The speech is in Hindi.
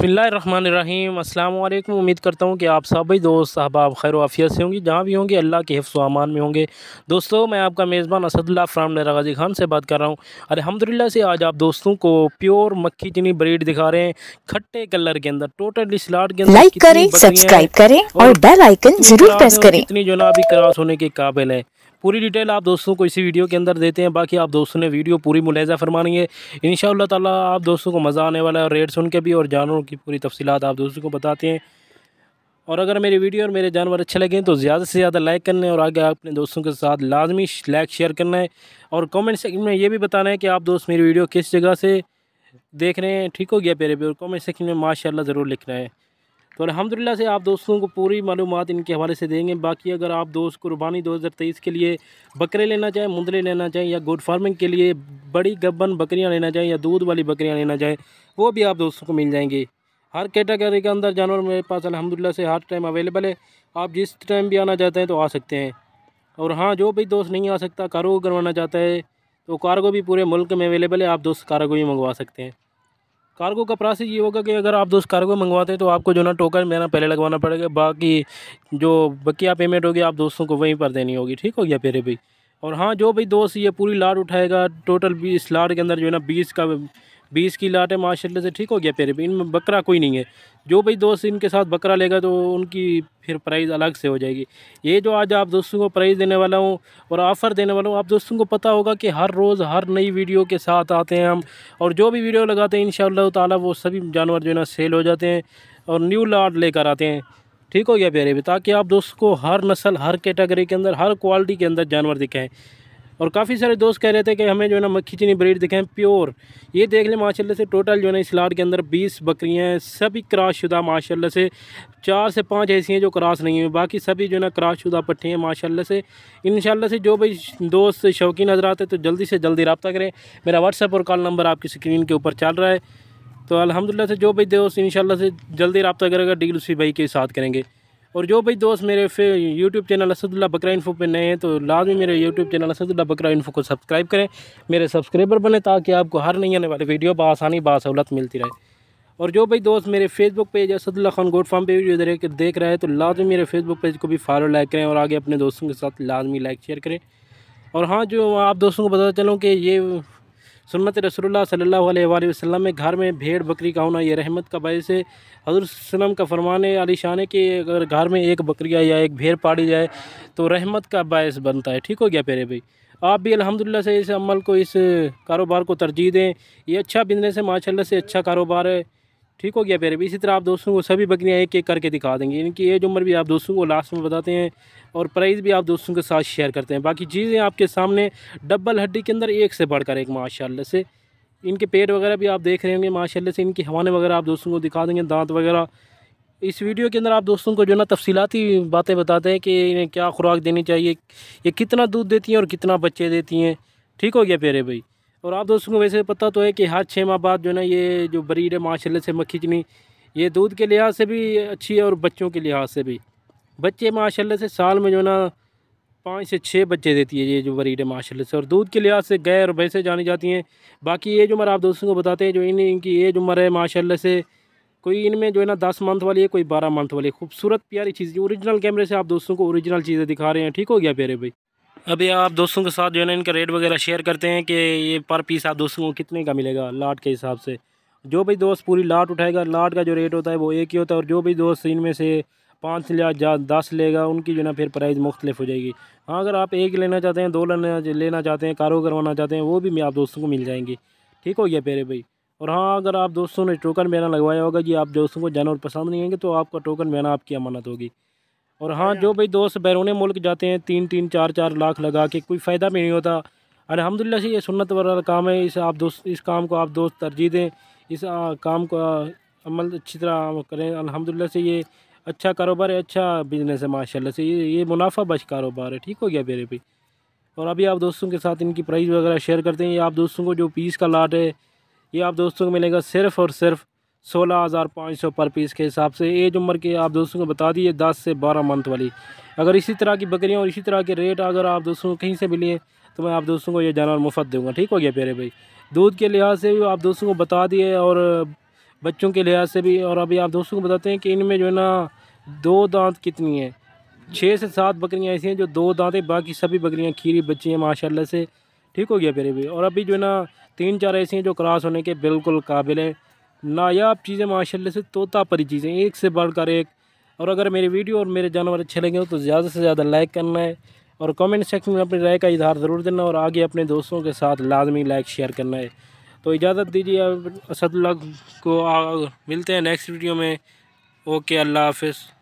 बसमीम अस्सलाम वालेकुम उम्मीद करता हूँ कि आप सभी दोस्त अहबाब खैर वाफियत से होंगे जहाँ भी होंगे अल्लाह के हिफ्स अमान में होंगे दोस्तों मैं आपका मेज़बान असदुल्ला फ्राम डेरा खान से बात कर रहा हूँ अलहमदिल्ला से आज आप दोस्तों को प्योर मक्खी चीनी ब्रीड दिखा रहे हैं खट्टे कलर के अंदर टोटली स्लाट के अंदर लाइक करें सब्सक्राइब करें और बेल आइकन जरूर प्रेस करें इतनी जो ना अभी क्रॉस होने के काबिल है पूरी डिटेल आप दोस्तों को इसी वीडियो के अंदर देते हैं बाकी आप दोस्तों ने वीडियो पूरी मुलहजा फरमानी है इन ताला आप दोस्तों को मज़ा आने वाला है रेट सुन के भी और जानवरों की पूरी तफसीत आप दोस्तों को बताते हैं और अगर मेरी वीडियो और मेरे जानवर अच्छे लगें तो ज़्यादा से ज़्यादा लाइक करना है और आगे अपने दोस्तों के साथ लाजमी लाइक शेयर करना है और कॉमेंट सेक्शन में ये भी बताना है कि आप दोस्त मेरी वीडियो किस जगह से देख रहे हैं ठीक हो गया पेरे पे और कॉमेंट सेक्शन में माशाला ज़रूर लिखना है तो अलहमदिल्ला से आप दोस्तों को पूरी मालूम इनके हवाले से देंगे बाकी अगर आप दोस्त कुर्बानी 2023 के लिए बकरे लेना चाहें मुंदले लेना चाहें या गोड फार्मिंग के लिए बड़ी गब्बन बकरियां लेना चाहें या दूध वाली बकरियां लेना चाहें वो भी आप दोस्तों को मिल जाएंगी हर कैटेगरी के अंदर जानवर मेरे पास अलहमदिल्ला से हर टाइम अवेलेबल है आप जिस टाइम भी आना चाहते हैं तो आ सकते हैं और हाँ जो भी दोस्त नहीं आ सकता कारगो करवाना चाहता है तो कारगो भी पूरे मुल्क में अवेलेबल है आप दोस्त कारगो भी मंगवा सकते हैं कार्गो का प्राइस ये होगा कि अगर आप दोस्त कार्गो मंगवाते हैं तो आपको जो ना टोकन मेरा पहले लगवाना पड़ेगा बाकी जो बकिया पेमेंट होगी आप दोस्तों को वहीं पर देनी होगी ठीक हो गया फिर भाई और हाँ जो भाई दोस्त ये पूरी लाट उठाएगा टोटल बीस लाट के अंदर जो है ना बीस का बीस की लाट है माशाला से ठीक हो गया फिर भी इनमें बकरा कोई नहीं है जो भाई दोस्त इनके साथ बकरा लेगा तो उनकी फिर प्राइस अलग से हो जाएगी ये जो आज आप दोस्तों को प्राइस देने वाला हूँ और ऑफ़र देने वाला हूँ आप दोस्तों को पता होगा कि हर रोज़ हर नई वीडियो के साथ आते हैं हम और जो भी वीडियो लगाते हैं इन ताला वो सभी जानवर जो है ना सेल हो जाते हैं और न्यू लाट लेकर आते हैं ठीक हो गया प्यारे भी ताकि आप दोस्तों को हर नस्ल हर कैटेगरी के अंदर हर क्वालिटी के अंदर जानवर दिखाएँ और काफ़ी सारे दोस्त कह रहे थे कि हमें जो है ना मक्खी चीनी ब्रीड दिखाएं प्योर ये देख लें माशाल्लाह से टोटल जो है ना इस लाट के अंदर बीस बकरियाँ हैं सभी क्रॉस शुदा माशाल्लाह से चार से पाँच ऐसी हैं जो क्रॉस नहीं हुई बाकी सभी जो है ना क्रॉस शुदा पट्टे हैं माशाला से इन से जो भी दोस्त शौकीन नज़र आते तो जल्दी से जल्दी रबता करें मेरा व्हाट्सअप और कॉल नंबर आपकी स्क्रीन के ऊपर चल रहा है तो अलहमदिल्ला से जो भी दोस्त इन से जल्दी रबता करेगा डील उसी भाई के साथ करेंगे और जो भाई दोस्त मेरे यूट्यूब चैनल असदुल्ला बकरा इन्फो पे नए हैं तो लाजमी मेरे यूट्यूब चैनल असदुल्ला बकरा इन्फो को सब्सक्राइब करें मेरे सब्सक्राइबर बने ताकि आपको हर नई आने वाली वीडियो बसानी बासहूलत मिलती रहे और जो भाई दोस्त मेरे फेसबुक पेज असदुल्ला खान गोड फार्म पे वीडियो देख रहे हैं तो लाजमी मेरे फेसबुक पेज को भी फॉलो लाइक करें और आगे अपने दोस्तों के साथ लाजमी लाइक शेयर करें और हाँ जो आप दोस्तों को बताता चलूँ कि ये सुन्नत रसोल्ला सल्ला वसलम में घर में भेड़ बकरी का होना यह रहमत का बायस है वसलम का फरमान अली है कि अगर घर में एक बकरिया या एक भेड़ पाड़ी जाए तो रहमत का बायस बनता है ठीक हो गया पेरे भाई आप भी अलहमदिल्ला से इस अमल को इस कारोबार को तरजीह दें ये अच्छा बिजनेस है माशाला से अच्छा कारोबार है ठीक हो गया प्यारे भी इसी तरह आप दोस्तों को सभी बकरियाँ एक एक करके दिखा देंगे इनकी एज उम्र भी आप दोस्तों को लास्ट में बताते हैं और प्राइस भी आप दोस्तों के साथ शेयर करते हैं बाकी चीज़ें आपके सामने डबल हड्डी के अंदर एक से बढ़कर एक माशाल्लाह से इनके पेट वगैरह भी आप देख रहे होंगे माशा से इनकी हवाने वगैरह आप दोस्तों को दिखा देंगे दांत वगैरह इस वीडियो के अंदर आप दोस्तों को जो ना तफसीलाती बातें बताते हैं कि इन्हें क्या खुराक देनी चाहिए ये कितना दूध देती हैं और कितना बच्चे देती हैं ठीक हो गया प्यारे भाई और आप दोस्तों को वैसे पता तो है कि हर छः माह बाद जो ना ये जो ब्रीड है माशाल्लाह से मक्खी चनी ये दूध के लिहाज से भी अच्छी है और बच्चों के लिहाज से भी बच्चे माशाल्लाह से साल में जो ना पाँच से छः बच्चे देती है ये जो ब्रीड है माशाल्लाह से और दूध के लिहाज से गैर और भैंसें जानी जाती हैं बाकी ये जो उम्र आप दोस्तों को बताते हैं जो इन इनकी एज उम्र है माशाल्लाह से कोई इनमें जो है ना दस मंथ वाली है कोई बारह मंथ वाली खूबसूरत प्यारी चीज़ ओरिजिनल कैमरे से आप दोस्तों को ओरिजिनल चीज़ें दिखा रहे हैं ठीक हो गया प्यारे भाई अभी आप दोस्तों के साथ जो है ना इनका रेट वगैरह शेयर करते हैं कि ये पर पीस आप दोस्तों को कितने का मिलेगा लाट के हिसाब से जो भी दोस्त पूरी लाट उठाएगा लाट का जो रेट होता है वो एक ही होता है और जो भी दोस्त इनमें से पाँच या दस लेगा उनकी जो ना फिर प्राइस मुख्तलिफ हो जाएगी हाँ अगर आप एक लेना चाहते हैं दो लेना लेना चाहते हैं कारो करवाना चाहते हैं वो भी आप दोस्तों को मिल जाएंगी ठीक हो गया पेरे भाई और हाँ अगर आप दोस्तों ने टोकन बैना लगवाया होगा जी आप दोस्तों को जानवर पसंद नहीं आएंगे तो आपका टोकन बयाना आपकी अमानत होगी और हाँ जो भाई दोस्त बैरून मुल्क जाते हैं तीन तीन चार चार लाख लगा के कोई फ़ायदा भी नहीं होता अलहमदिल्ला से ये सुन्नत वाला काम है इस आप दोस्त इस काम को आप दोस्त तरजीह दें इस आ, काम को अमल अच्छी तरह करें अलहमदिल्ला से ये अच्छा कारोबार है अच्छा बिजनेस है माशाल्लाह से ये ये मुनाफा बच कारोबार है ठीक हो गया मेरे भाई और अभी आप दोस्तों के साथ इनकी प्राइस वगैरह शेयर करते हैं ये आप दोस्तों को जो पीस का लाट है ये आप दोस्तों को मिलेगा सिर्फ़ और सिर्फ सोलह हज़ार पाँच सौ पर पीस के हिसाब से एज उम्र के आप दोस्तों को बता दिए दस से बारह मंथ वाली अगर इसी तरह की बकरियाँ और इसी तरह के रेट अगर आप दोस्तों को कहीं से भी लिए तो मैं आप दोस्तों को ये जानवर मुफ्त दूंगा ठीक हो गया प्यारे भाई दूध के लिहाज से भी आप दोस्तों को बता दिए और बच्चों के लिहाज से भी और अभी आप दोस्तों को बताते हैं कि इनमें जो है ना दो दांत कितनी है छः से सात बकरियाँ ऐसी हैं जो दो दांत है बाकी सभी बकरियाँ खीरी बच्ची हैं माशाल्लाह से ठीक हो गया प्यारे भाई और अभी जो है ना तीन चार ऐसी हैं जो क्रॉस होने के बिल्कुल काबिल हैं नायाब चीज़ें माशाल्लाह से तोता परी चीज़ें एक से बढ़कर एक और अगर मेरे वीडियो और मेरे जानवर अच्छे लगे हो तो ज़्यादा से ज़्यादा लाइक करना है और कमेंट सेक्शन में अपनी राय का इजहार ज़रूर देना और आगे अपने दोस्तों के साथ लाजमी लाइक शेयर करना है तो इजाज़त दीजिए असदुल्ला को मिलते हैं नेक्स्ट वीडियो में ओके अल्लाह हाफिज़